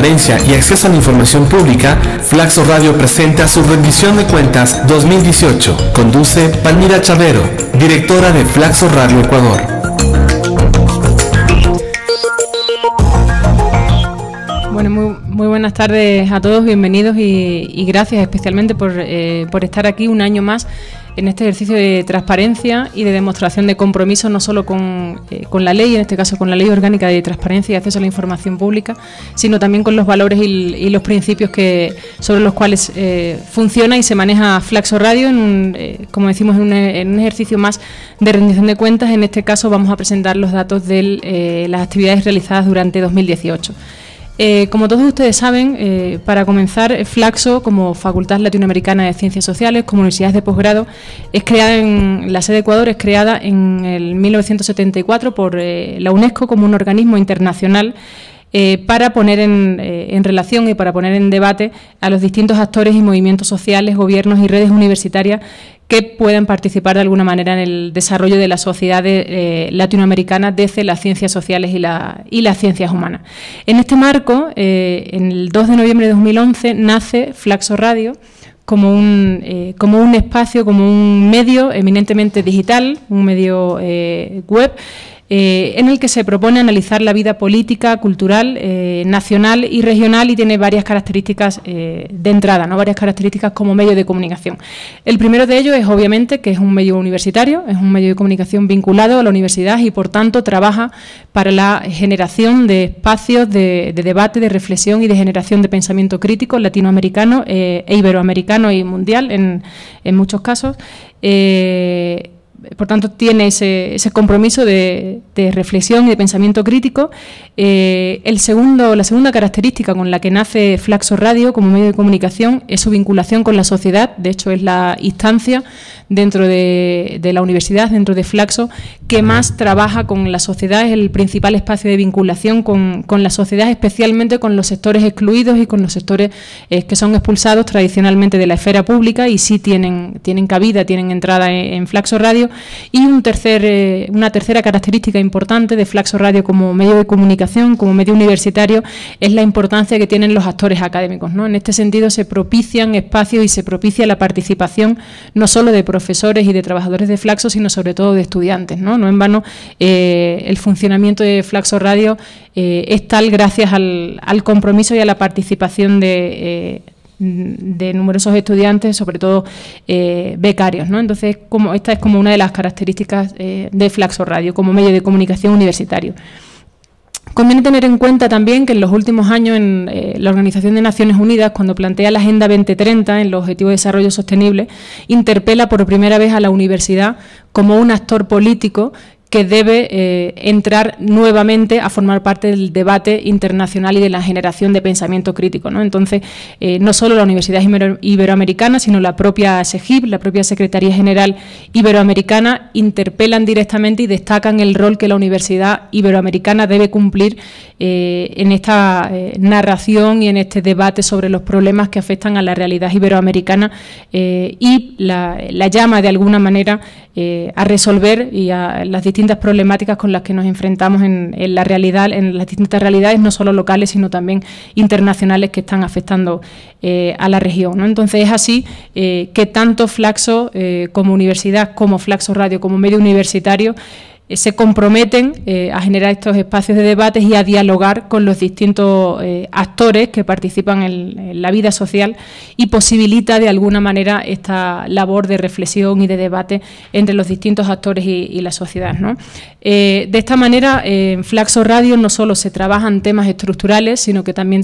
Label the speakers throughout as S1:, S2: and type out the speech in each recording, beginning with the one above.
S1: transparencia y acceso a la información pública, Flaxo Radio presenta su rendición de cuentas 2018. Conduce Palmira Chavero, directora de Flaxo Radio Ecuador.
S2: Bueno, muy, muy buenas tardes a todos, bienvenidos y, gracias especialmente por, eh, por estar aquí un año más en este ejercicio de transparencia y de demostración de compromiso no solo eh, con, la ley, en este caso con la ley orgánica de transparencia y acceso a la información pública, sino también con los valores y, los principios que, sobre los cuales eh, funciona y se maneja Flaxo Radio, eh, como decimos, en un, en un, ejercicio más de rendición de cuentas. En este caso vamos a presentar los datos de las actividades realizadas durante 2018. Eh, como todos ustedes saben, eh, para comenzar, Flaxo, como Facultad Latinoamericana de Ciencias Sociales, como universidad de posgrado, es creada en la sede de Ecuador, es creada en el 1974 por eh, la UNESCO como un organismo internacional para poner en, relación y para poner en debate a los distintos actores y movimientos sociales, gobiernos y redes universitarias que puedan participar de alguna manera en el desarrollo de las sociedades eh, latinoamericanas desde las ciencias sociales y, las ciencias humanas. En este marco, eh, el 2 de noviembre de 2011, nace Flaxo Radio como un, eh, como un espacio, como un medio eminentemente digital, un medio web, eh, en el que se propone analizar la vida política, cultural, eh, nacional y regional y tiene varias características eh, de entrada, ¿no? varias características como medio de comunicación. El primero de ellos es obviamente que es un medio universitario, es un medio de comunicación vinculado a la universidad y por tanto trabaja para la generación de espacios de, debate, de reflexión y de generación de pensamiento crítico latinoamericano e iberoamericano y mundial en, muchos casos por tanto, tiene ese, compromiso de, reflexión y de pensamiento crítico. Eh, el segundo, la segunda característica con la que nace Flaxo Radio como medio de comunicación es su vinculación con la sociedad. De hecho, es la instancia dentro de, la universidad, dentro de Flaxo, que más trabaja con la sociedad, es el principal espacio de vinculación con, la sociedad, especialmente con los sectores excluidos y con los sectores eh, que son expulsados tradicionalmente de la esfera pública y sí tienen, tienen cabida, tienen entrada en Flaxo Radio y eh, una tercera característica importante de Flaxo Radio como medio de comunicación, como medio universitario, es la importancia que tienen los actores académicos. ¿no? En este sentido, se propician espacios y se propicia la participación no solo de profesores y de trabajadores de Flaxo, sino sobre todo de estudiantes. No, en vano, eh, el funcionamiento de Flaxo Radio eh, es tal gracias al, compromiso y a la participación de Mm, de numerosos estudiantes, sobre todo eh, becarios. ¿no? Entonces, como, esta es como una de las características eh, de Flaxo Radio como medio de comunicación universitario. Conviene tener en cuenta también que en los últimos años en eh, la Organización de Naciones Unidas, cuando plantea la Agenda 2030 en los Objetivos de Desarrollo Sostenible, interpela por primera vez a la universidad como un actor político que debe eh, entrar nuevamente a formar parte del debate internacional y de la generación de pensamiento crítico. ¿no? Entonces, eh, no solo la Universidad Iberoamericana, sino la propia SEGIP, la propia Secretaría General Iberoamericana, interpelan directamente y destacan el rol que la Universidad Iberoamericana debe cumplir eh, en esta eh, narración y en este debate sobre los problemas que afectan a la realidad iberoamericana eh, y la, llama de alguna manera a resolver y a las distintas problemáticas con las que nos enfrentamos en, la realidad, en las distintas realidades, no solo locales, sino también internacionales que están afectando a la región. Entonces es así que tanto Flaxo como universidad, como Flaxo Radio, como medio universitario, eh, se comprometen eh, a generar estos espacios de debates y a dialogar con los distintos eh, actores que participan en, la vida social y posibilita de alguna manera esta labor de reflexión y de debate entre los distintos actores y, la sociedad. de esta manera, en Flaxo Radio no solo se trabajan temas estructurales, sino que también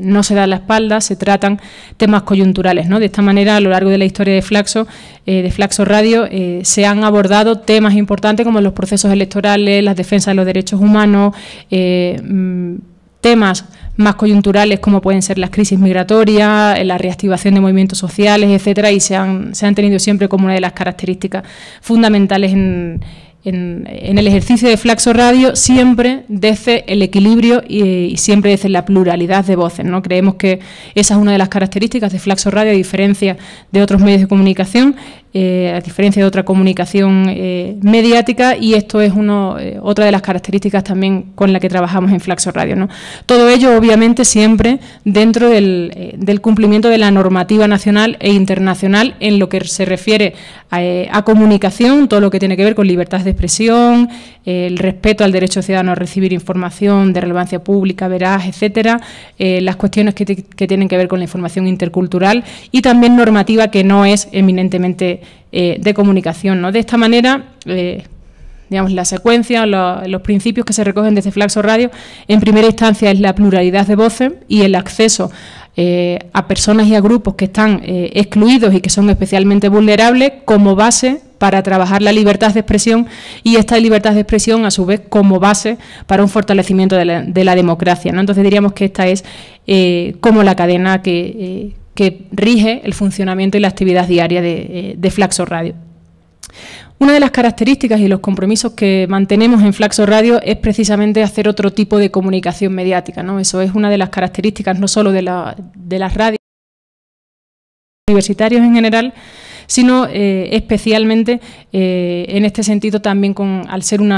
S2: no se da la espalda, se tratan temas coyunturales. De esta manera, a lo largo de la historia de Flaxo, de Flaxo Radio, se han abordado temas importantes como los procesos electorales, las defensas de los derechos humanos, eh, mm, temas más coyunturales como pueden ser las crisis migratorias, eh, la reactivación de movimientos sociales, etcétera, y se han, se han tenido siempre como una de las características fundamentales en, el ejercicio de Flaxo Radio siempre desde el equilibrio y, siempre desde la pluralidad de voces. ¿no? Creemos que esa es una de las características de Flaxo Radio, a diferencia de otros medios de comunicación, eh, a diferencia de otra comunicación eh, mediática, y esto es uno, eh, otra de las características también con la que trabajamos en Flaxo Radio. ¿no? Todo ello, obviamente, siempre dentro del, cumplimiento de la normativa nacional e internacional en lo que se refiere a, comunicación, todo lo que tiene que ver con libertad de expresión, el respeto al derecho ciudadano a recibir información de relevancia pública, veraz, etcétera, las cuestiones que tienen que ver con la información intercultural y también normativa que no es eminentemente eh, de comunicación. ¿no? De esta manera, eh, digamos, la secuencia, los, principios que se recogen desde Flaxo Radio, en primera instancia es la pluralidad de voces y el acceso eh, a personas y a grupos que están excluidos y que son especialmente vulnerables como base para trabajar la libertad de expresión y esta libertad de expresión, a su vez, como base para un fortalecimiento de la, democracia. ¿no? Entonces diríamos que esta es como la cadena que, que rige el funcionamiento y la actividad diaria eh, de, Flaxo Radio. Una de las características y los compromisos que mantenemos en Flaxo Radio es precisamente hacer otro tipo de comunicación mediática. Eso es una de las características no solo de, sino de las radios universitarios en general, sino eh, especialmente eh, en este sentido también con, al ser un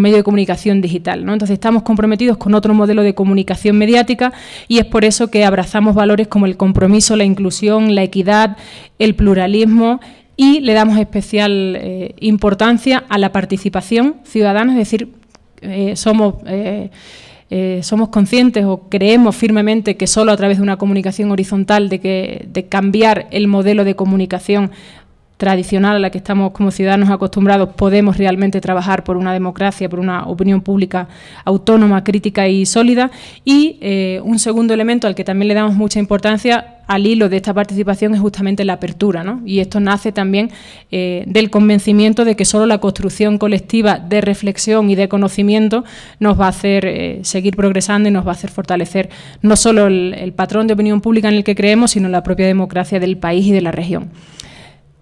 S2: medio de comunicación digital. ¿no? Entonces estamos comprometidos con otro modelo de comunicación mediática y es por eso que abrazamos valores como el compromiso, la inclusión, la equidad, el pluralismo y le damos especial eh, importancia a la participación ciudadana, es decir, somos eh, somos conscientes o creemos firmemente que solo a través de una comunicación horizontal, de, que, de cambiar el modelo de comunicación tradicional a la que estamos como ciudadanos acostumbrados, podemos realmente trabajar por una democracia, por una opinión pública autónoma, crítica y sólida. Y eh, un segundo elemento al que también le damos mucha importancia, al hilo de esta participación es justamente la apertura, Y esto nace también eh, del convencimiento de que solo la construcción colectiva de reflexión y de conocimiento nos va a hacer eh, seguir progresando y nos va a hacer fortalecer no solo el, patrón de opinión pública en el que creemos, sino la propia democracia del país y de la región.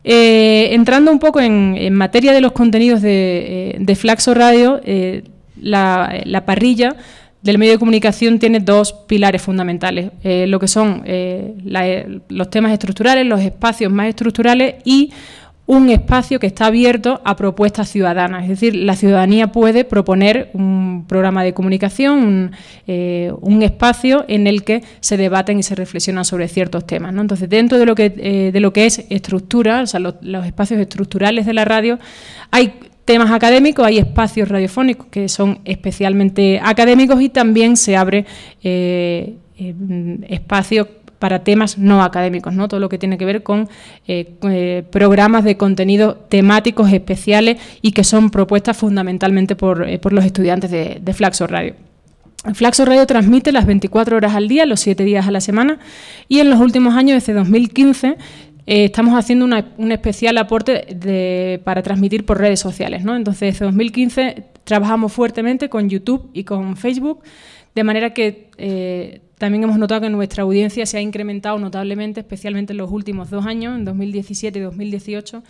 S2: Eh, entrando un poco en, materia de los contenidos de, Flaxo Radio, la, parrilla del medio de comunicación tiene dos pilares fundamentales, eh, lo que son eh, eh, los temas estructurales, los espacios más estructurales y un espacio que está abierto a propuestas ciudadanas. Es decir, la ciudadanía puede proponer un programa de comunicación, un, espacio en el que se debaten y se reflexionan sobre ciertos temas. ¿no? Entonces, dentro de lo que, de lo que es estructura, o sea, los espacios estructurales de la radio, hay temas académicos, hay espacios radiofónicos que son especialmente académicos y también se abre eh, em, espacio para temas no académicos, ¿no? todo lo que tiene que ver con eh, eh, programas de contenido temáticos especiales y que son propuestas fundamentalmente por, los estudiantes de, de Flaxo Radio. Flaxo Radio transmite las 24 horas al día, los 7 días a la semana, y en los últimos años, desde 2015, eh, estamos haciendo un especial aporte para transmitir por redes sociales. Entonces, desde 2015 trabajamos fuertemente con YouTube y con Facebook, de manera que eh, también hemos notado que nuestra audiencia se ha incrementado notablemente, especialmente en los últimos dos años, en 2017 y 2018.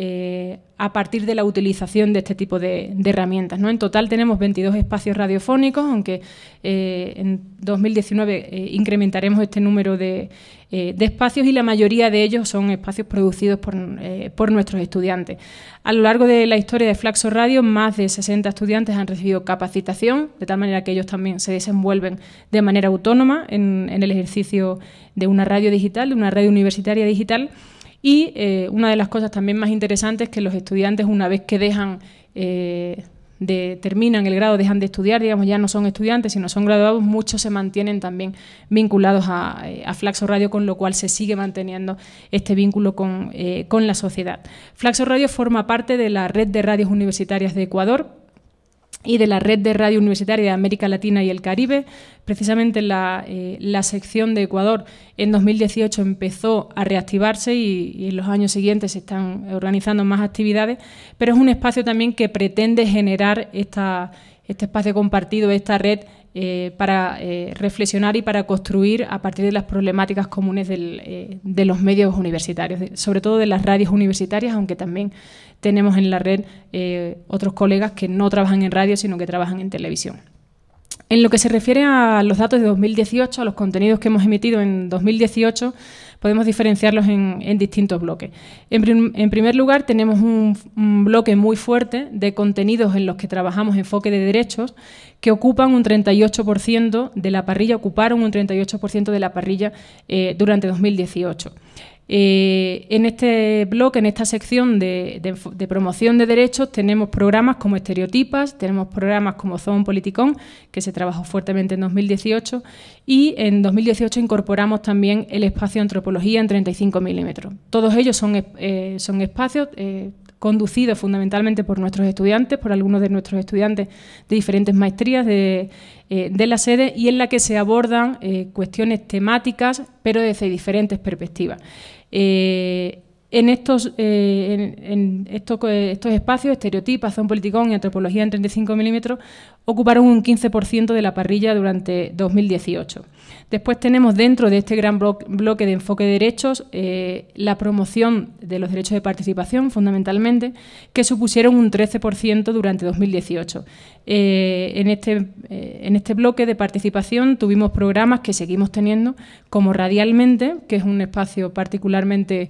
S2: Eh, a partir de la utilización de este tipo de, herramientas. ¿no? En total tenemos 22 espacios radiofónicos, aunque eh, en 2019 eh, incrementaremos este número de, espacios y la mayoría de ellos son espacios producidos por, nuestros estudiantes. A lo largo de la historia de Flaxo Radio, más de 60 estudiantes han recibido capacitación, de tal manera que ellos también se desenvuelven de manera autónoma en el ejercicio de una radio digital, de una radio universitaria digital. Y eh, una de las cosas también más interesantes es que los estudiantes, una vez que dejan eh, terminan el grado, dejan de estudiar, digamos, ya no son estudiantes, sino son graduados, muchos se mantienen también vinculados a, eh, Flaxo Radio, con lo cual se sigue manteniendo este vínculo con, con la sociedad. Flaxo Radio forma parte de la red de radios universitarias de Ecuador y de la Red de Radio Universitaria de América Latina y el Caribe. Precisamente la, eh, la sección de Ecuador en 2018 empezó a reactivarse y, en los años siguientes se están organizando más actividades, pero es un espacio también que pretende generar esta, este espacio compartido, esta red eh, para eh, reflexionar y para construir a partir de las problemáticas comunes de los medios universitarios, sobre todo de las radios universitarias, aunque también tenemos en la red eh, otros colegas que no trabajan en radio, sino que trabajan en televisión. En lo que se refiere a los datos de 2018, a los contenidos que hemos emitido en 2018, podemos diferenciarlos en, distintos bloques. En, primer lugar, tenemos un, bloque muy fuerte de contenidos en los que trabajamos enfoque de derechos, que ocupan un 38% de la parrilla, ocuparon un 38% de la parrilla eh, durante 2018. Eh, en este blog, en esta sección de, promoción de derechos, tenemos programas como Estereotipas, tenemos programas como Zone Politicón, que se trabajó fuertemente en 2018, y en 2018 incorporamos también el espacio Antropología en 35 milímetros. Todos ellos son, eh, son espacios eh, conducido fundamentalmente por nuestros estudiantes, por algunos de nuestros estudiantes de diferentes maestrías de, eh, la sede y en la que se abordan eh, cuestiones temáticas, pero desde diferentes perspectivas. Eh, en estos, eh, eh, estos, espacios, Estereotipa, Zón Politicón y Antropología en 35 milímetros, ocuparon un 15% de la parrilla durante 2018. Después tenemos dentro de este gran bloque de enfoque de derechos eh, la promoción de los derechos de participación, fundamentalmente, que supusieron un 13% durante 2018. en, este, en este bloque de participación tuvimos programas que seguimos teniendo, como Radialmente, que es un espacio particularmente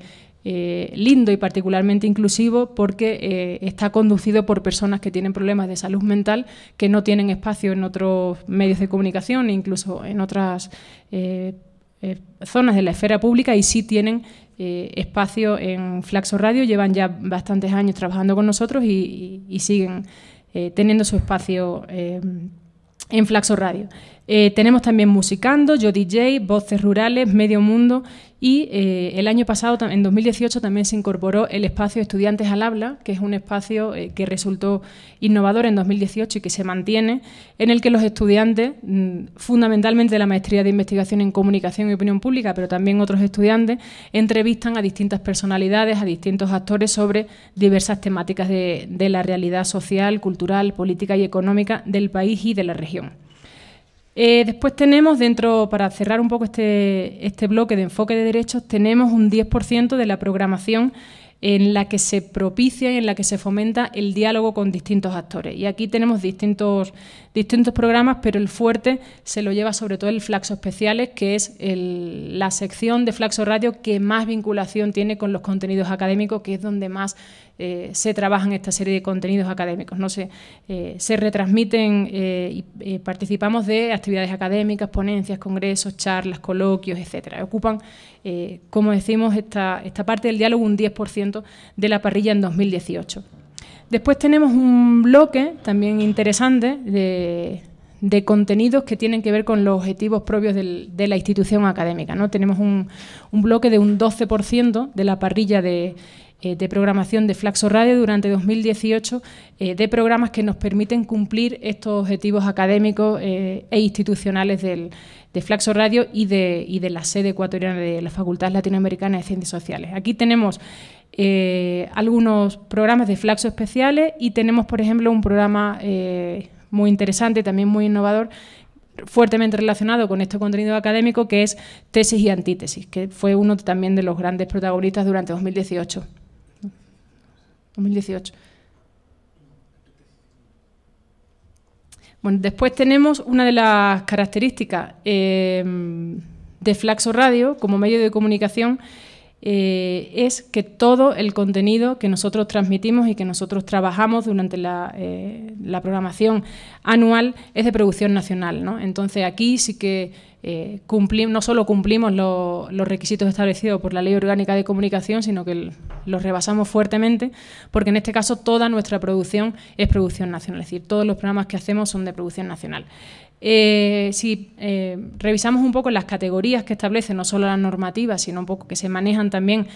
S2: eh, lindo y particularmente inclusivo porque eh, está conducido por personas que tienen problemas de salud mental que no tienen espacio en otros medios de comunicación, incluso en otras eh, zonas de la esfera pública y sí tienen espacio en Flaxo Radio, llevan ya bastantes años trabajando con nosotros y, y siguen teniendo su espacio en Flaxo Radio. tenemos también Musicando, Yo DJ, Voces Rurales, Medio Mundo y eh, el año pasado, en 2018, también se incorporó el espacio Estudiantes al Habla, que es un espacio eh, que resultó innovador en 2018 y que se mantiene, en el que los estudiantes, mm, fundamentalmente de la maestría de investigación en comunicación y opinión pública, pero también otros estudiantes, entrevistan a distintas personalidades, a distintos actores sobre diversas temáticas de la realidad social, cultural, política y económica del país y de la región. Eh, después tenemos dentro, para cerrar un poco este, este bloque de enfoque de derechos, tenemos un 10% de la programación en la que se propicia y en la que se fomenta el diálogo con distintos actores. Y aquí tenemos distintos, distintos programas, pero el fuerte se lo lleva sobre todo el Flaxo Especiales, que es la sección de Flaxo Radio que más vinculación tiene con los contenidos académicos, que es donde más eh, se trabajan esta serie de contenidos académicos, ¿no? se, eh, se retransmiten eh, y participamos de actividades académicas, ponencias, congresos, charlas, coloquios, etcétera. Ocupan, como decimos, esta, esta parte del diálogo un 10% de la parrilla en 2018. Después tenemos un bloque también interesante de, contenidos que tienen que ver con los objetivos propios de la institución académica. ¿no? Tenemos un, un bloque de un 12% de la parrilla de eh, de programación de Flaxo Radio durante 2018 eh, de programas que nos permiten cumplir estos objetivos académicos eh, e institucionales del, de Flaxo Radio y de, y de la sede ecuatoriana de la Facultad Latinoamericana de Ciencias Sociales. Aquí tenemos algunos programas de Flaxo especiales y tenemos, por ejemplo, un programa muy interesante, también muy innovador, fuertemente relacionado con este contenido académico, que es tesis y antítesis, que fue uno también de los grandes protagonistas durante 2018. 2018. Bueno, después tenemos una de las características em, de Flaxo Radio como medio de comunicación eh, es que todo el contenido que nosotros transmitimos y que nosotros trabajamos durante la, eh, programación anual es de producción nacional. Entonces aquí sí que eh, no solo cumplimos los requisitos establecidos por la Ley Orgánica de Comunicación, sino que los rebasamos fuertemente, porque en este caso toda nuestra producción es producción nacional, es decir, todos los programas que hacemos son de producción nacional. Eh, si eh, revisamos un poco las categorías que establece no solo la normativa, sino un poco que se manejan también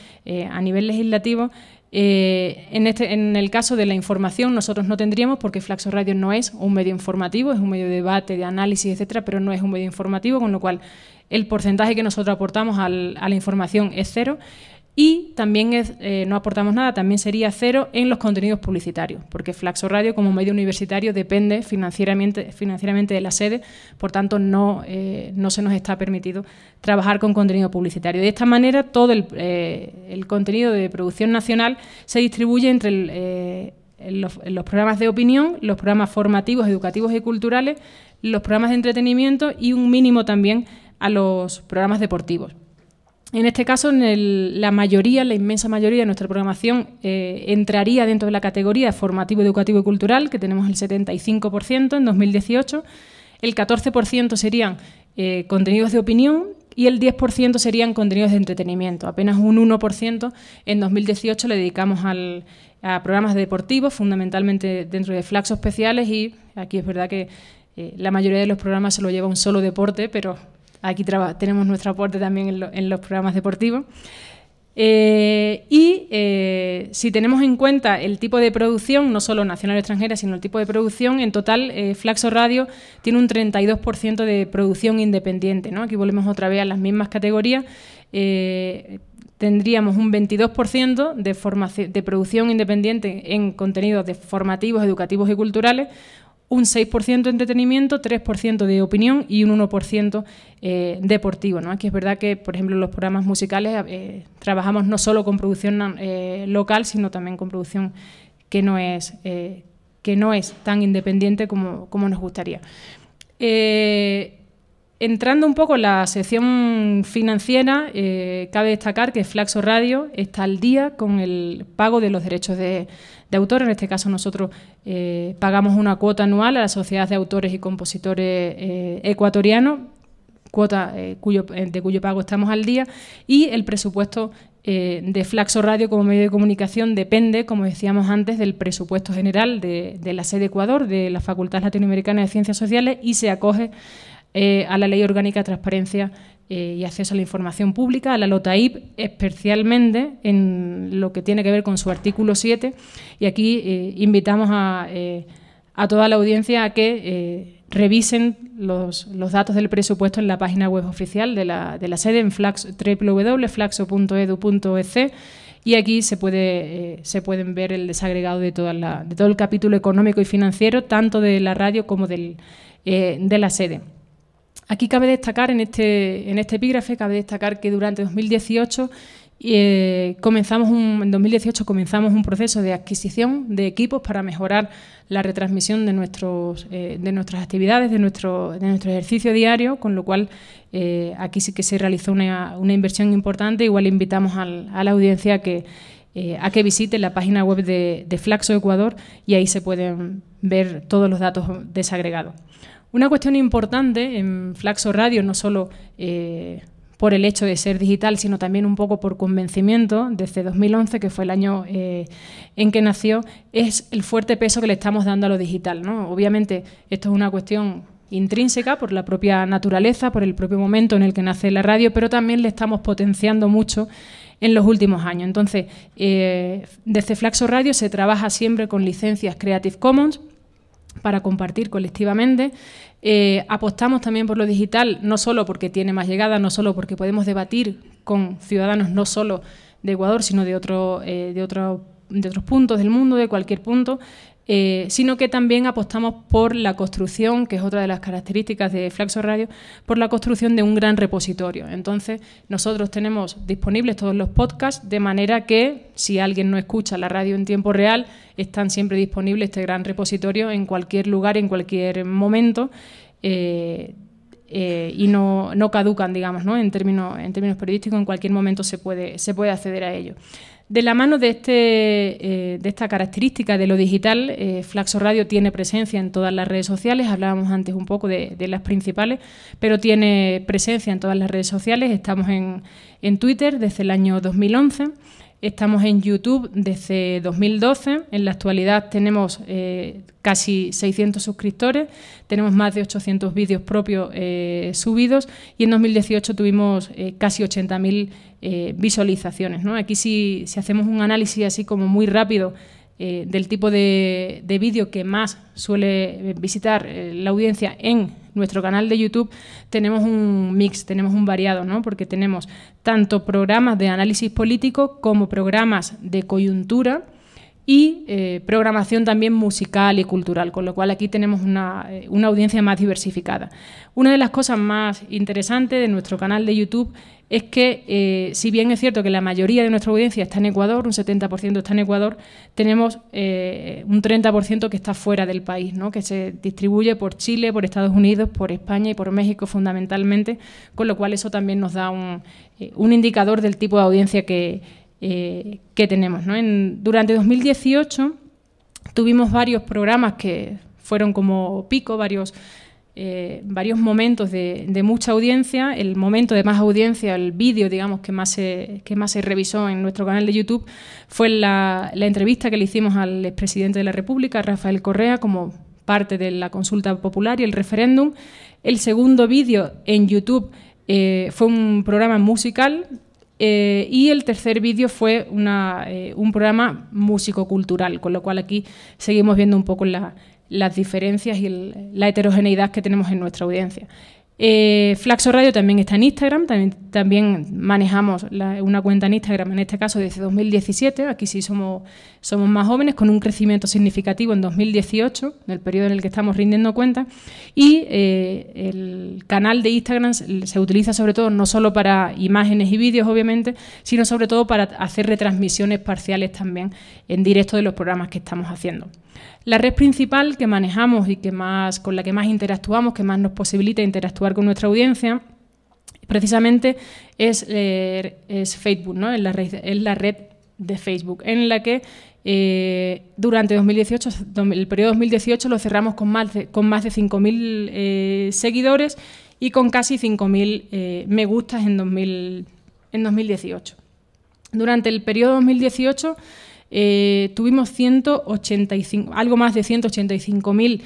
S2: a nivel legislativo, eh, en, este, en, el caso de la información, nosotros no tendríamos, porque Flaxo Radio no es un medio informativo, es un medio de debate, de análisis, etcétera, pero no es un medio informativo, con lo cual el porcentaje que nosotros aportamos a la información es cero. Y también eh, no aportamos nada, también sería cero en los contenidos publicitarios, porque Flaxo Radio como medio universitario depende financieramente, de la sede, por tanto eh, no, se nos está permitido trabajar con contenido publicitario. De esta manera todo el, eh, contenido de producción nacional se distribuye entre los programas de opinión, los programas formativos, educativos y culturales, los programas de entretenimiento y un mínimo también a los programas deportivos. En este caso, en la mayoría, la inmensa mayoría de nuestra programación eh, entraría dentro de la categoría formativo, educativo y cultural, que tenemos el 75% en 2018. El 14% serían eh, contenidos de opinión y el 10% serían contenidos de entretenimiento. Apenas un 1% en 2018 le dedicamos a programas deportivos, fundamentalmente dentro de Flaxos especiales y aquí es verdad que eh, la mayoría de los programas se lo lleva un solo deporte, pero Aquí tenemos nuestro aporte también en, los programas deportivos. Eh, y eh, si tenemos en cuenta el tipo de producción, no solo nacional o extranjera, sino el tipo de producción, en total eh, Flaxo Radio tiene un 32% de producción independiente. Aquí volvemos otra vez a las mismas categorías. tendríamos un 22% de, de producción independiente en contenidos de formativos, educativos y culturales, un 6% de entretenimiento, 3% de opinión y un 1% eh, deportivo. Aquí es verdad que, por ejemplo, en los programas musicales eh, trabajamos no solo con producción eh, local, sino también con producción que no es, que no es tan independiente como, como nos gustaría. Entrando un poco en la sección financiera, cabe destacar que Flaxo Radio está al día con el pago de los derechos de, de autores. En este caso nosotros eh, pagamos una cuota anual a la Sociedad de Autores y Compositores Ecuatoriano, eh, Ecuatorianos, cuota eh, de cuyo pago estamos al día, y el presupuesto de Flaxo Radio como medio de comunicación depende, como decíamos antes, del presupuesto general de, de la sede Ecuador, de la Facultad Latinoamericana de Ciencias Sociales, y se acoge a la Ley Orgánica de Transparencia eh, y acceso a la información pública, a la LOTAIP, especialmente en lo que tiene que ver con su artículo 7. Y aquí eh, invitamos eh, a, toda la audiencia a que revisen los, datos del presupuesto en la página web oficial de la, de la sede en www.flaxo.edu.ec y aquí se, puede, se pueden ver el desagregado de, toda la, de todo el capítulo económico y financiero, tanto de la radio como de la sede. Aquí cabe destacar, este, en este, epígrafe, cabe destacar que durante 2018 eh, comenzamos un, en 2018 comenzamos un proceso de adquisición de equipos para mejorar la retransmisión de, nuestros, eh, de nuestras actividades, de nuestro, de nuestro ejercicio diario, con lo cual eh, aquí sí que se realizó una, inversión importante. Igual invitamos a la audiencia a que, a que visite la página web de, de Flaxo Ecuador y ahí se pueden ver todos los datos desagregados. Una cuestión importante en Flaxo Radio, no solo eh, por el hecho de ser digital, sino también un poco por convencimiento, desde 2011, que fue el año eh, en que nació, es el fuerte peso que le estamos dando a lo digital. Obviamente, esto es una cuestión intrínseca por la propia naturaleza, por el propio momento en el que nace la radio, pero también le estamos potenciando mucho en los últimos años. Entonces, eh, desde Flaxo Radio se trabaja siempre con licencias Creative Commons, para compartir colectivamente. Eh, apostamos también por lo digital, no solo porque tiene más llegada, no solo porque podemos debatir con ciudadanos no solo de Ecuador, sino de, otro, eh, de, de otros puntos del mundo, de cualquier punto, eh, sino que también apostamos por la construcción, que es otra de las características de Flaxo Radio, por la construcción de un gran repositorio. Entonces, nosotros tenemos disponibles todos los podcasts, de manera que si alguien no escucha la radio en tiempo real, están siempre disponibles este gran repositorio en cualquier lugar, en cualquier momento. Eh, eh, y no, caducan, digamos, ¿no? En, términos, en términos periodísticos, en cualquier momento se puede, se puede acceder a ello. De la mano de, este, eh, de esta característica de lo digital, eh, Flaxo Radio tiene presencia en todas las redes sociales, hablábamos antes un poco de, las principales, pero tiene presencia en todas las redes sociales, estamos en, en Twitter desde el año 2011. Estamos en YouTube desde 2012. En la actualidad tenemos eh, casi 600 suscriptores, tenemos más de 800 vídeos propios eh, subidos y en 2018 tuvimos eh, casi 80.000 visualizaciones. Aquí si, hacemos un análisis así como muy rápido del tipo de, de vídeo que más suele visitar la audiencia en nuestro canal de YouTube tenemos un mix, tenemos un variado, ¿no? Porque tenemos tanto programas de análisis político como programas de coyuntura y eh, programación también musical y cultural, con lo cual aquí tenemos eh, una, audiencia más diversificada. Una de las cosas más interesantes de nuestro canal de YouTube es que, eh, si bien es cierto que la mayoría de nuestra audiencia está en Ecuador, un 70% está en Ecuador, tenemos un 30% que está fuera del país, ¿no? que se distribuye por Chile, por Estados Unidos, por España y por México fundamentalmente, con lo cual eso también nos da un, un indicador del tipo de audiencia que, eh, que tenemos. durante 2018 tuvimos varios programas que fueron como pico, varios, eh, varios momentos de, mucha audiencia. El momento de más audiencia, el vídeo, digamos, que más, se, que más se revisó en nuestro canal de YouTube, fue la, entrevista que le hicimos al expresidente de la República, Rafael Correa, como parte de la consulta popular y el referéndum. El segundo vídeo en YouTube eh, fue un programa musical eh, y el tercer vídeo fue eh, un programa músico-cultural, con lo cual aquí seguimos viendo un poco las diferencias y la heterogeneidad que tenemos en nuestra audiencia. Eh, Flaxo Radio también está en Instagram, también, manejamos una cuenta en Instagram, en este caso desde 2017, aquí sí somos, somos más jóvenes, con un crecimiento significativo en 2018, en el periodo en el que estamos rindiendo cuentas, y eh, el canal de Instagram se utiliza sobre todo no solo para imágenes y vídeos, obviamente, sino sobre todo para hacer retransmisiones parciales también en directo de los programas que estamos haciendo. La red principal que manejamos y que más, con la que más interactuamos, que más nos posibilita interactuar con nuestra audiencia, precisamente es, eh, Facebook, ¿no? es, la red, de Facebook, en la que eh, durante 2018, el periodo 2018 lo cerramos con más de, 5.000 eh, seguidores y con casi 5.000 me gustas en, en 2018. Durante el periodo 2018 eh, tuvimos 185, algo más de 185.000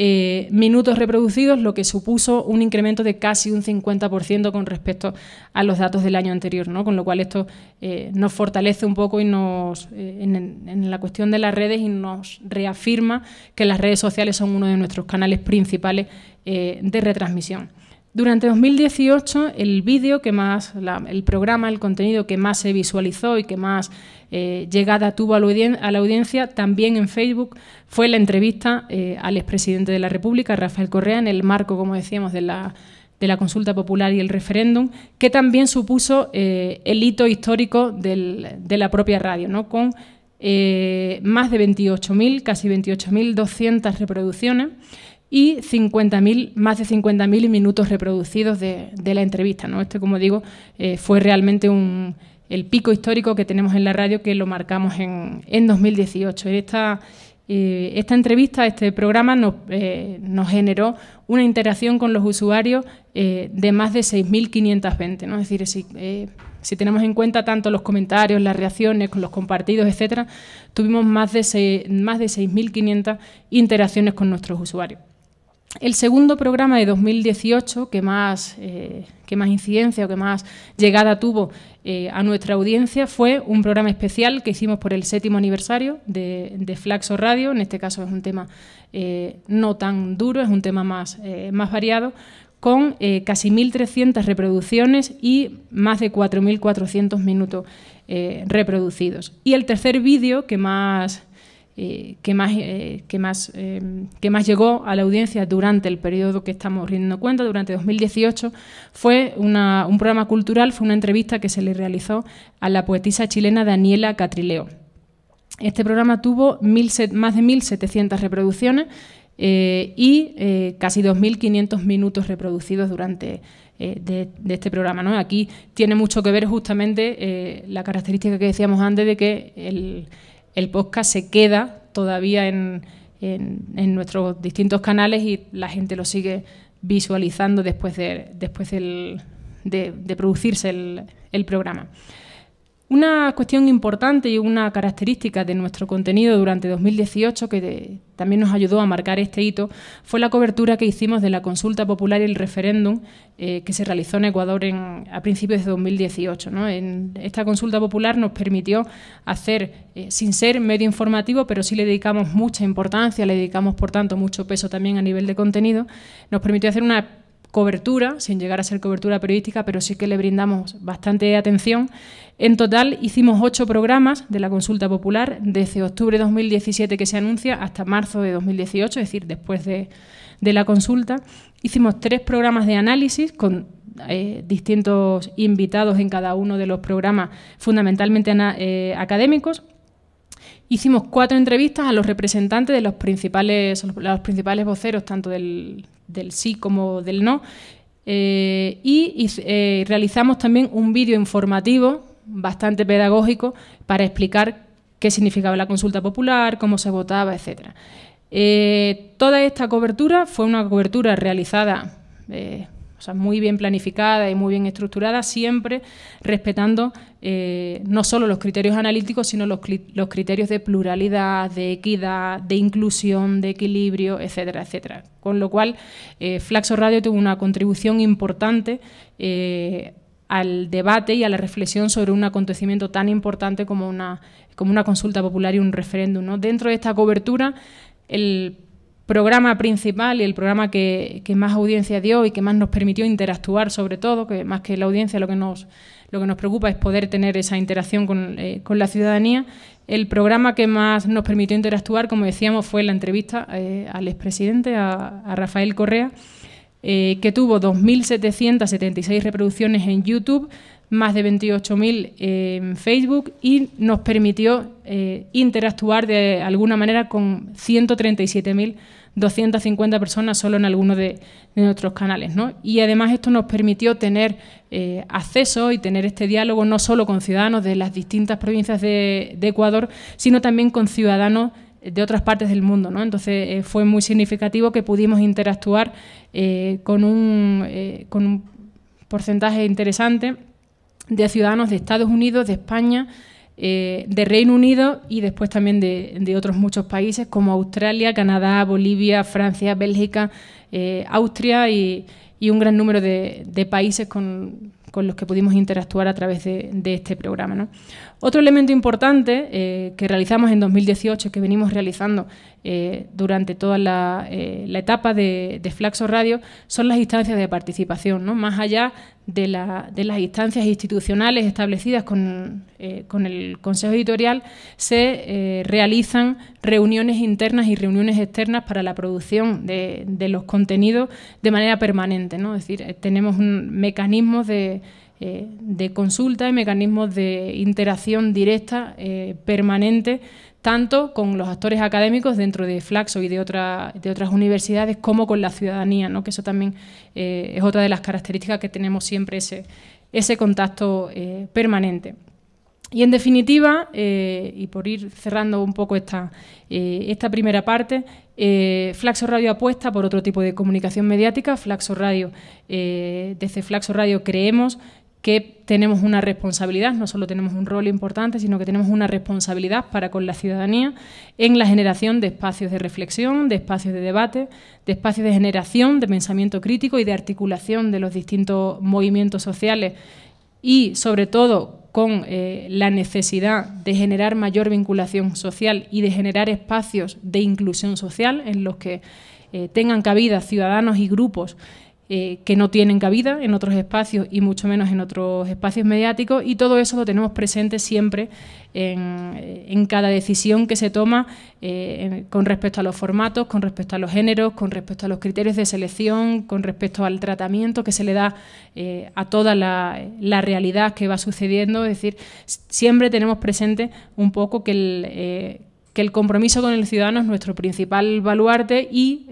S2: eh, minutos reproducidos, lo que supuso un incremento de casi un 50% con respecto a los datos del año anterior, con lo cual esto eh, nos fortalece un poco y nos, en, la cuestión de las redes y nos reafirma que las redes sociales son uno de nuestros canales principales de retransmisión. Durante 2018, el vídeo que más, el programa, el contenido que más se visualizó y que más eh, llegada tuvo a la, audiencia, también en Facebook, fue la entrevista eh, al expresidente de la República, Rafael Correa, en el marco, como decíamos, de la, consulta popular y el referéndum, que también supuso eh, el hito histórico de la propia radio, ¿no? con más de 28.000, casi 28.200 reproducciones y 50.000, más de 50.000 minutos reproducidos de, la entrevista. ¿no? Este, como digo, fue realmente un el pico histórico que tenemos en la radio que lo marcamos en, 2018. Esta, eh, esta entrevista, este programa nos, eh, nos, generó una interacción con los usuarios eh, de más de 6.520, ¿no? es decir, si, tenemos en cuenta tanto los comentarios, las reacciones, los compartidos, etcétera, tuvimos más de, más de 6.500 interacciones con nuestros usuarios. El segundo programa de 2018 que más, eh, que más incidencia o que más llegada tuvo eh, a nuestra audiencia fue un programa especial que hicimos por el séptimo aniversario de, Flaxo Radio. En este caso es un tema eh, no tan duro, es un tema más, más variado, con casi 1.300 reproducciones y más de 4.400 minutos reproducidos. Y el tercer vídeo que más eh, que más, eh, más, eh, más llegó a la audiencia durante el periodo que estamos rindiendo cuenta, durante 2018, fue un programa cultural, fue una entrevista que se le realizó a la poetisa chilena Daniela Catrileo. Este programa tuvo más de 1.700 reproducciones y casi 2.500 minutos reproducidos durante este programa. ¿no? Aquí tiene mucho que ver justamente la característica que decíamos antes de que el, el podcast se queda todavía en, nuestros distintos canales y la gente lo sigue visualizando después de, después de, producirse el programa. Una cuestión importante y una característica de nuestro contenido durante 2018 que también nos ayudó a marcar este hito fue la cobertura que hicimos de la consulta popular y el referéndum eh, que se realizó en Ecuador en, a principios de 2018. En esta consulta popular nos permitió hacer, eh, sin ser medio informativo, pero sí le dedicamos mucha importancia, le dedicamos por tanto mucho peso también a nivel de contenido, nos permitió hacer una cobertura, sin llegar a ser cobertura periodística, pero sí que le brindamos bastante atención. En total hicimos ocho programas de la consulta popular desde octubre de 2017 que se anuncia hasta marzo de 2018, es decir, después de, de la consulta. Hicimos tres programas de análisis con eh, distintos invitados en cada uno de los programas, fundamentalmente eh, académicos. Hicimos cuatro entrevistas a los representantes de los principales, los principales voceros, tanto del del sí como del no. Eh, y eh, realizamos también un vídeo informativo bastante pedagógico para explicar qué significaba la consulta popular, cómo se votaba, etc. Eh, toda esta cobertura fue una cobertura realizada o sea, muy bien planificada y muy bien estructurada, siempre respetando eh, no solo los criterios analíticos, sino los, criterios de pluralidad, de equidad, de inclusión, de equilibrio, etcétera, etcétera. Con lo cual, eh, Flaxo Radio tuvo una contribución importante eh, al debate y a la reflexión sobre un acontecimiento tan importante como una, como una consulta popular y un referéndum. Dentro de esta cobertura, el programa principal y el programa que, más audiencia dio y que más nos permitió interactuar sobre todo, que más que la audiencia lo que nos, lo que nos preocupa es poder tener esa interacción con, eh, la ciudadanía. El programa que más nos permitió interactuar, como decíamos, fue la entrevista eh, al expresidente, a Rafael Correa. Eh, que tuvo 2.776 reproducciones en YouTube, más de 28.000 eh, en Facebook y nos permitió eh, interactuar de alguna manera con 137.250 personas solo en algunos de, nuestros canales. ¿no? Y además esto nos permitió tener acceso y tener este diálogo no solo con ciudadanos de las distintas provincias de Ecuador, sino también con ciudadanos de otras partes del mundo. ¿no? Entonces eh, fue muy significativo que pudimos interactuar eh, con, un, eh, con un porcentaje interesante de ciudadanos de Estados Unidos, de España, de Reino Unido y después también de, otros muchos países como Australia, Canadá, Bolivia, Francia, Bélgica, Austria y, un gran número de, países con, los que pudimos interactuar a través de, de este programa. ¿no? Otro elemento importante eh, que realizamos en 2018, que venimos realizando eh, durante toda la, eh, etapa de, Flaxo Radio, son las instancias de participación, ¿no? más allá de, las instancias institucionales establecidas con, el Consejo Editorial, se realizan reuniones internas y reuniones externas para la producción de, los contenidos de manera permanente. ¿no? Es decir, tenemos un, mecanismo de eh, de consulta y mecanismos de interacción directa eh, permanente, tanto con los actores académicos dentro de Flaxo y de, otras universidades, como con la ciudadanía, ¿no? que eso también eh, es otra de las características que tenemos siempre ese, contacto permanente. Y en definitiva, y por ir cerrando un poco esta, primera parte, Flaxo Radio apuesta por otro tipo de comunicación mediática. Flaxo Radio, desde Flaxo Radio creemos que tenemos una responsabilidad, no solo tenemos un rol importante, sino que tenemos una responsabilidad para con la ciudadanía en la generación de espacios de reflexión, de espacios de debate, de espacios de generación de pensamiento crítico y de articulación de los distintos movimientos sociales y, sobre todo, con eh, la necesidad de generar mayor vinculación social y de generar espacios de inclusión social en los que eh, tengan cabida ciudadanos y grupos eh, que no tienen cabida en otros espacios y mucho menos en otros espacios mediáticos y todo eso lo tenemos presente siempre en, eh, cada decisión que se toma eh, con respecto a los formatos, con respecto a los géneros, con respecto a los criterios de selección, con respecto al tratamiento que se le da a toda la, realidad que va sucediendo. Es decir, siempre tenemos presente un poco que el compromiso con el ciudadano es nuestro principal baluarte y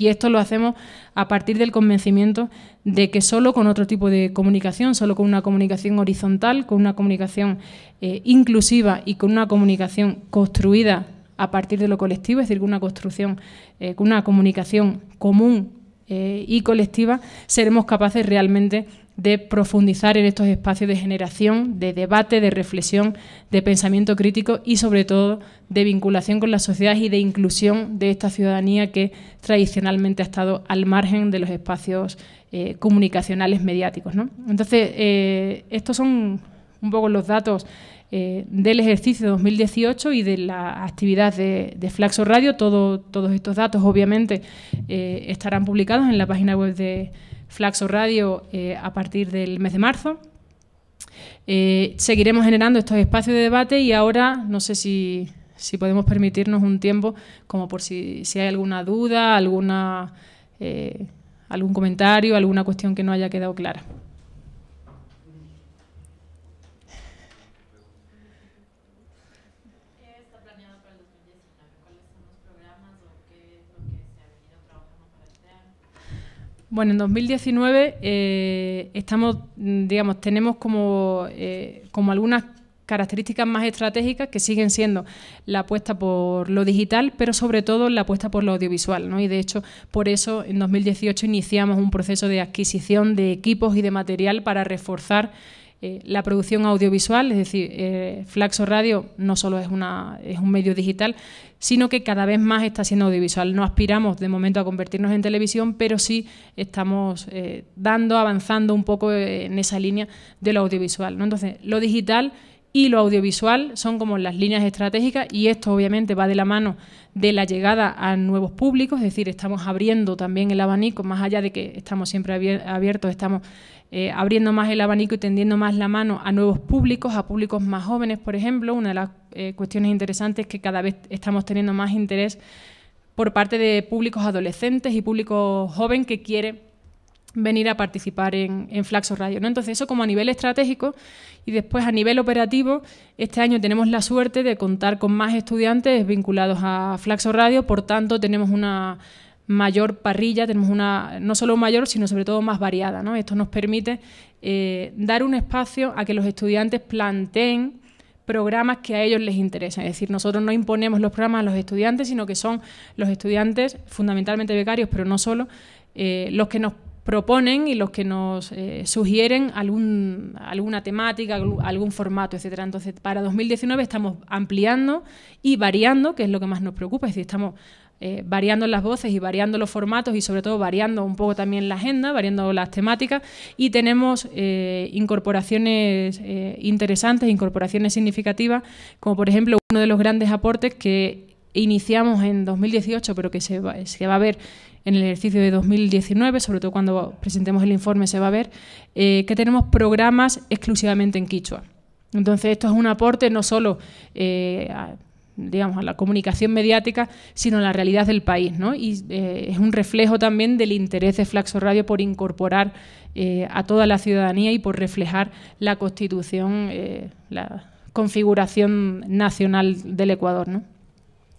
S2: y esto lo hacemos a partir del convencimiento de que solo con otro tipo de comunicación, solo con una comunicación horizontal, con una comunicación eh, inclusiva y con una comunicación construida a partir de lo colectivo, es decir, con una construcción, eh, una comunicación común eh, y colectiva, seremos capaces realmente de profundizar en estos espacios de generación, de debate, de reflexión, de pensamiento crítico y sobre todo de vinculación con la sociedad y de inclusión de esta ciudadanía que tradicionalmente ha estado al margen de los espacios eh, comunicacionales mediáticos. Entonces, eh, estos son un poco los datos eh, del ejercicio 2018 y de la actividad de, Flaxo Radio. todos estos datos, obviamente, estarán publicados en la página web de Flaxo Radio eh, a partir del mes de marzo. Eh, seguiremos generando estos espacios de debate y ahora no sé si, podemos permitirnos un tiempo como por si, hay alguna duda, alguna, eh, algún comentario, alguna cuestión que no haya quedado clara. Bueno, en 2019 eh, estamos, mm, digamos, tenemos como, eh, como algunas características más estratégicas que siguen siendo la apuesta por lo digital, pero sobre todo la apuesta por lo audiovisual. Y de hecho, por eso en 2018 iniciamos un proceso de adquisición de equipos y de material para reforzar eh, la producción audiovisual, es decir, eh, Flaxo Radio no solo es, una, un medio digital, sino que cada vez más está siendo audiovisual. No aspiramos de momento a convertirnos en televisión, pero sí estamos eh, dando, avanzando un poco en esa línea de lo audiovisual. Entonces, lo digital y lo audiovisual son como las líneas estratégicas y esto obviamente va de la mano de la llegada a nuevos públicos, es decir, estamos abriendo también el abanico, más allá de que estamos siempre abiertos, estamos eh, abriendo más el abanico y tendiendo más la mano a nuevos públicos, a públicos más jóvenes, por ejemplo. Una de las eh, cuestiones interesantes es que cada vez estamos teniendo más interés por parte de públicos adolescentes y público joven que quiere venir a participar en, Flaxo Radio. ¿no? Entonces, eso como a nivel estratégico y después a nivel operativo, este año tenemos la suerte de contar con más estudiantes vinculados a Flaxo Radio, por tanto, tenemos una mayor parrilla, tenemos una no solo mayor, sino sobre todo más variada. Esto nos permite eh, dar un espacio a que los estudiantes planteen programas que a ellos les interesen. Es decir, nosotros no imponemos los programas a los estudiantes, sino que son los estudiantes, fundamentalmente becarios, pero no solo, eh, los que nos proponen y los que nos eh, sugieren algún, alguna temática, algún formato, etcétera. Entonces, para 2019 estamos ampliando y variando, que es lo que más nos preocupa, es decir, estamos eh, variando las voces y variando los formatos y sobre todo variando un poco también la agenda, variando las temáticas y tenemos eh, incorporaciones eh, interesantes, incorporaciones significativas, como por ejemplo uno de los grandes aportes que iniciamos en 2018 pero que se va, a ver en el ejercicio de 2019, sobre todo cuando presentemos el informe se va a ver, que tenemos programas exclusivamente en quichua. Entonces esto es un aporte no solo digamos, a la comunicación mediática, sino a la realidad del país. ¿no? Y eh, es un reflejo también del interés de Flaxo Radio por incorporar eh, a toda la ciudadanía y por reflejar la constitución, eh, la configuración nacional del Ecuador. ¿no?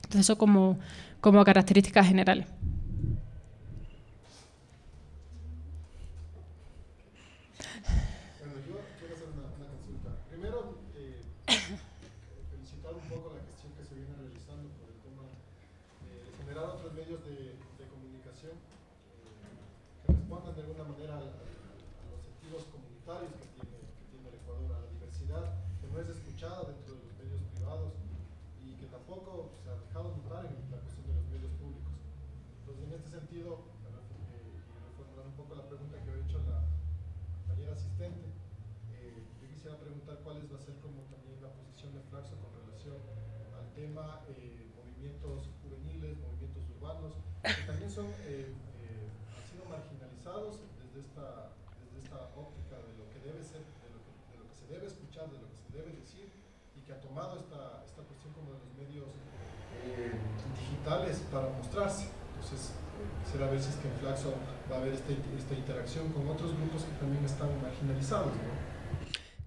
S2: Entonces eso como, como características generales.
S1: esta, óptica de lo que debe ser, de lo que, se debe escuchar, de lo que se debe decir y que ha tomado esta, esta cuestión como de los medios eh, digitales para mostrarse. Entonces, será ver si que en Flaxo va a haber este, esta interacción con otros grupos que también están marginalizados.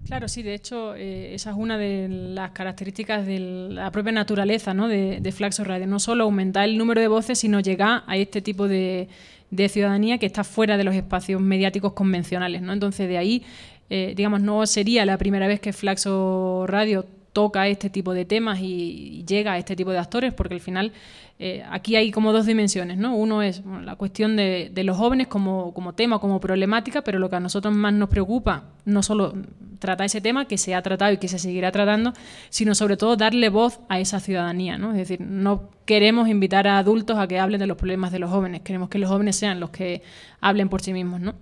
S2: Claro, sí, de hecho, eh, esa es una de las características de la propia naturaleza ¿no? de, de Flaxo Radio. No solo aumentar el número de voces, sino llegar a este tipo de, de ciudadanía que está fuera de los espacios mediáticos convencionales. ¿no? Entonces, de ahí, eh, digamos, no sería la primera vez que Flaxo Radio toca este tipo de temas y llega a este tipo de actores, porque al final eh, aquí hay como dos dimensiones, ¿no? Uno es la cuestión de, los jóvenes como, como, tema, como problemática, pero lo que a nosotros más nos preocupa no solo tratar ese tema, que se ha tratado y que se seguirá tratando, sino sobre todo darle voz a esa ciudadanía, ¿no? Es decir, no queremos invitar a adultos a que hablen de los problemas de los jóvenes, queremos que los jóvenes sean los que hablen por sí mismos, ¿no?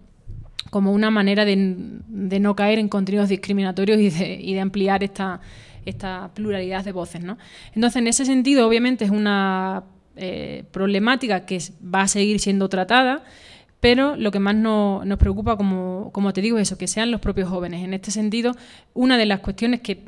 S2: como una manera de, de no caer en contenidos discriminatorios y de ampliar esta, esta pluralidad de voces. ¿no? Entonces, en ese sentido, obviamente es una eh, problemática que va a seguir siendo tratada, pero lo que más nos preocupa, como, como te digo, es eso, que sean los propios jóvenes. En este sentido, una de las cuestiones que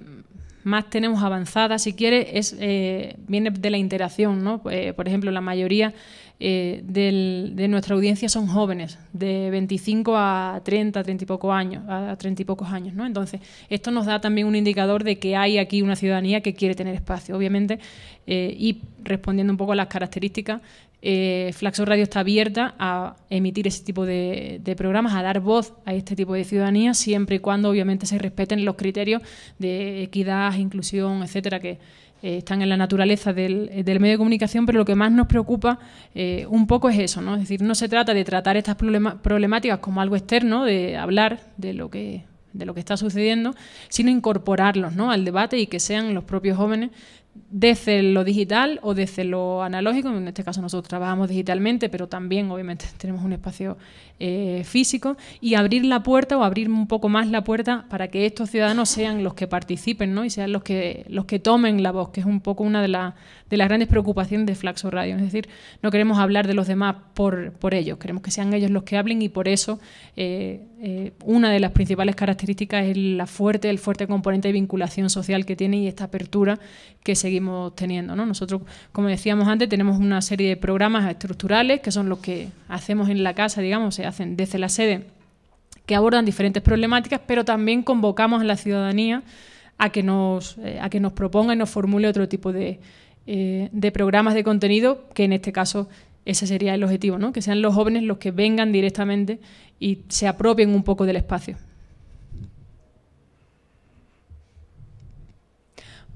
S2: más tenemos avanzada, si quiere es, eh, viene de la interacción. ¿no? Eh, por ejemplo, la mayoría eh, de nuestra audiencia son jóvenes, de 25 a 30, 30 y, poco años, a 30 y pocos años. ¿no? Entonces, esto nos da también un indicador de que hay aquí una ciudadanía que quiere tener espacio, obviamente, y respondiendo un poco a las características, eh, Flaxo Radio está abierta a emitir ese tipo de, programas, a dar voz a este tipo de ciudadanía, siempre y cuando obviamente se respeten los criterios de equidad, inclusión, etcétera, que eh, están en la naturaleza del, medio de comunicación, pero lo que más nos preocupa eh, un poco es eso, ¿no? Es decir, no se trata de tratar estas problemáticas como algo externo, de hablar de lo que de lo que está sucediendo, sino incorporarlos al debate y que sean los propios jóvenes desde lo digital o desde lo analógico, en este caso nosotros trabajamos digitalmente, pero también obviamente tenemos un espacio eh, físico y abrir la puerta o abrir un poco más la puerta para que estos ciudadanos sean los que participen ¿no? y sean los que, los que tomen la voz, que es un poco una de, de las grandes preocupaciones de Flaxo Radio. Es decir, no queremos hablar de los demás por, por ellos, queremos que sean ellos los que hablen y por eso eh, eh, una de las principales características es la fuerte, el fuerte componente de vinculación social que tiene y esta apertura que seguimos teniendo. Nosotros, como decíamos antes, tenemos una serie de programas estructurales que son los que hacemos en la casa, digamos, hacen desde la sede que abordan diferentes problemáticas, pero también convocamos a la ciudadanía a que nos, eh, a que nos proponga y nos formule otro tipo eh, de, programas de contenido, que en este caso ese sería el objetivo, que sean los jóvenes los que vengan directamente y se apropien un poco del espacio.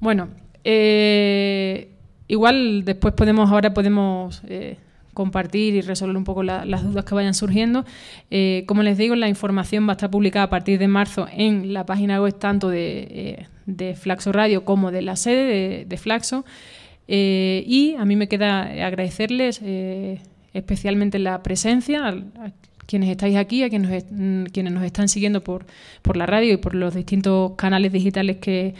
S2: Bueno, eh, igual después podemos, ahora podemos compartir y resolver un poco las dudas que vayan surgiendo. Eh, como les digo, la información va a estar publicada a partir de marzo en la página web tanto de, eh, de Flaxo Radio como de la sede de, Flaxo. Eh, y a mí me queda agradecerles especialmente la presencia, quienes estáis aquí, a quienes, quienes nos están siguiendo por, por la radio y por los distintos canales digitales que,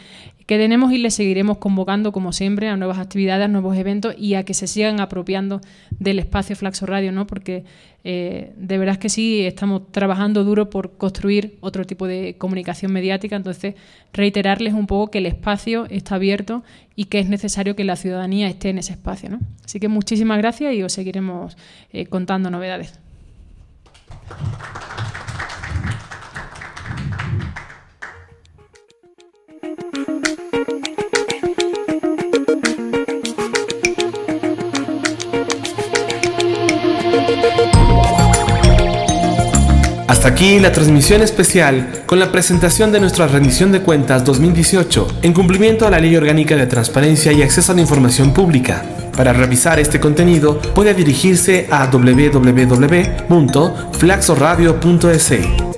S2: tenemos y les seguiremos convocando, como siempre, a nuevas actividades, a nuevos eventos y a que se sigan apropiando del espacio Flaxo Radio, ¿no? Porque eh, de verdad que sí, estamos trabajando duro por construir otro tipo de comunicación mediática. Entonces, reiterarles un poco que el espacio está abierto y que es necesario que la ciudadanía esté en ese espacio, ¿no? Así que muchísimas gracias y os seguiremos eh, contando novedades.
S1: Hasta aquí la transmisión especial con la presentación de nuestra rendición de cuentas 2018 en cumplimiento a la Ley Orgánica de Transparencia y Acceso a la Información Pública. Para revisar este contenido puede dirigirse a www.flaxoradio.es.